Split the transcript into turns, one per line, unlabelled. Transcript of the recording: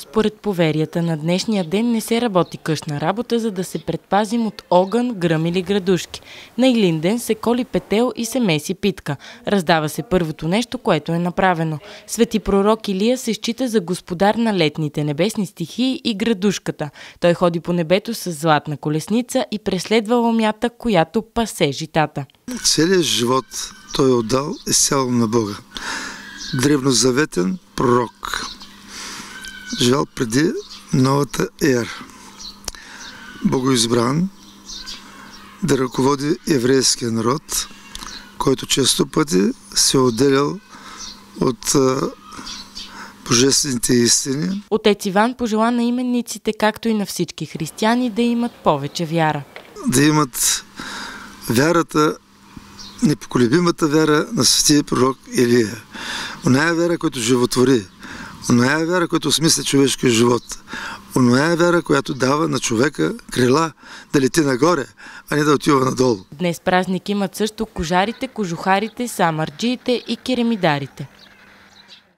Според поверията на днешния ден не се работи къщна работа, за да се предпазим от огън, гръм или градушки. На Илин ден се коли петел и се меси питка. Раздава се първото нещо, което е направено. Свети пророк Илия се счита за господар на летните небесни стихии и градушката. Той ходи по небето с златна колесница и преследва ломята, която пасе житата.
Целият живот той е отдал изцяло е на Бога. Древнозаветен пророк – живял преди новата ера. Богоизбран да ръководи еврейския народ, който често пъти се е отделял от божествените истини.
Отец Иван пожела на именниците, както и на всички християни, да имат повече вяра.
Да имат вярата, непоколебимата вяра на светия пророк Илия. Оная вяра, която животвори Оная е вяра, която смисля човешкия живот. Оная е вяра, която дава на човека крила да лети нагоре, а не да отива надолу.
Днес празник имат също кожарите, кожухарите, самарджиите и керемидарите.